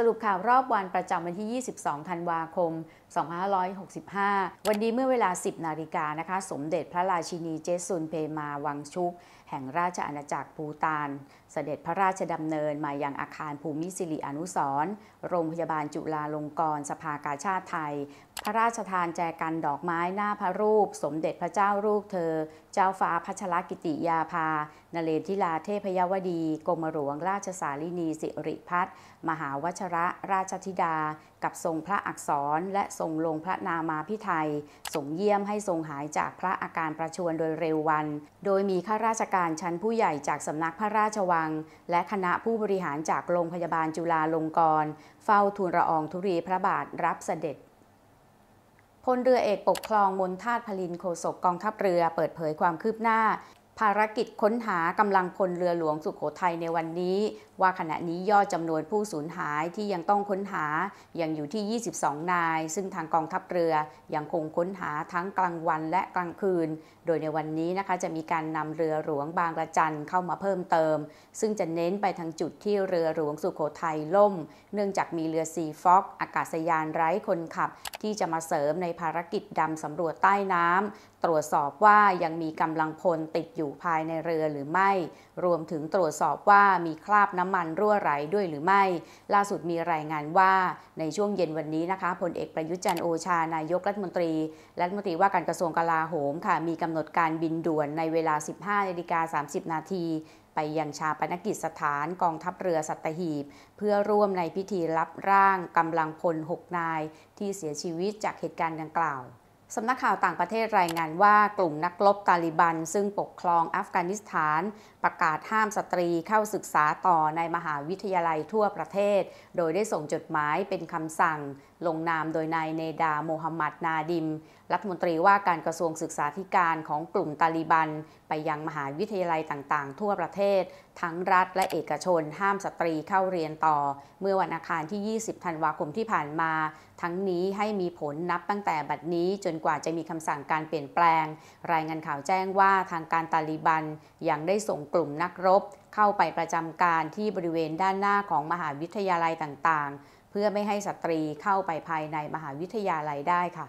สรุปข่าวรอบวันประจำวันที่ 22 ธันวาคม 2565 วันนี้เมื่อเวลา 10 นาฬิกานะคะสมเด็จพระราชินีเจสุนเพมาวังชุก แห่งราชอาณาจักรภูตานเสด็จพระราชดำเนิน มายังอาคารภูมิสิริอนุสรโรงพยาบาลจุฬาลงกรณ์สภากาชาติไทยพระราชทานแจกันดอกไม้หน้าพระรูป สมเด็จพระเจ้ารูกเธอ เจ้าฟ้าพัชรกิติยาภานเรนทิลาเทพยวดี กรมหลวงราชสารินีสิริพัฒมหาวชระ ราชธิดา กับทรงพระอักษรและทรงลงพระนามาพิไทยส่งเยี่ยมให้ทรงหายจากพระอาการประชวนโดยเร็ววัน โดยมีข้าราชการชั้นผู้ใหญ่จากสำนักพระราชวัง และคณะผู้บริหารจากโรงพยาบาลจุฬาลงกรณ์ เฝ้าทูลระอองธุรีพระบาทรับเสด็จพลเรือเอกปกครองมนทาตพลินโคศกกองทัพเรือเปิดเผยความคืบหน้า ภารกิจค้นหากำลังพลเรือหลวงสุขโขทัยในวันนี้ ว่าขณะนี้ยอดจำนวนผู้สูญหายที่ยังต้องค้นหายังอยู่ที่ 22 นาย ซึ่งทางกองทัพเรือยังคงค้นหาทั้งกลางวันและกลางคืน โดยในวันนี้นะคะจะมีการนำเรือหลวงบางระจันเข้ามาเพิ่มเติม ซึ่งจะเน้นไปทางจุดที่เรือหลวงสุขโขทัยล่ม เนื่องจากมีเรือซีฟ็อกอากาศยานไร้คนขับที่จะมาเสริมในภารกิจดำสำรวจใต้น้ำ ตรวจสอบว่ายังมีกำลังพลติดอยู่ภายในเรือหรือไม่ รวมถึงตรวจสอบว่ามีคราบน้ำมันรั่วไหลด้วยหรือไม่ ล่าสุดมีรายงานว่าในช่วงเย็นวันนี้นะคะพลเอกประยุจันโอชานายกรัฐมนตรีรัฐมนตรีว่าการกระทรวงกลาโหมค่ะ มีกำหนดการบินด่วนในเวลา15นาฬิกา30นาทีไปยังชาปนกิจสถานกองทัพเรือสัตหีบ เพื่อร่วมในพิธีรับร่างกำลังพล 6 นาย ที่เสียชีวิตจากเหตุการณ์ดังกล่าวสำนักข่าวต่างประเทศรายงานว่ากลุ่มนักรบตาลิบัน ซึ่งปกครอง อัฟกานิสถาน ประกาศห้ามสตรีเข้าศึกษาต่อในมหาวิทยาลัยทั่วประเทศ โดยได้ส่ง จดหมายเป็น คำ สั่งลงนามโดยนายเนดาโมฮัมหมัดนาดิมรัฐมนตรีว่าการกระทรวงศึกษาธิการของกลุ่มตาลิบันไปยังมหาวิทยาลัยต่างๆ ทั่วประเทศ ทั้งรัฐและเอกชน ห้ามสตรีเข้าเรียนต่อ เมื่อวันอังคารที่ 20ธันวาคมที่ผ่านมา ทั้งนี้ให้มีผลนับตั้งแต่บัดนี้จนกว่าจะมีคำสั่งการเปลี่ยนแปลง รายงานข่าวแจ้งว่าทางการตาลีบันยังได้ส่งกลุ่มนักรบ เข้าไปประจำการที่บริเวณด้านหน้าของมหาวิทยาลัยต่างๆ เพื่อไม่ให้สตรีเข้าไปภายในมหาวิทยาลัยได้ค่ะ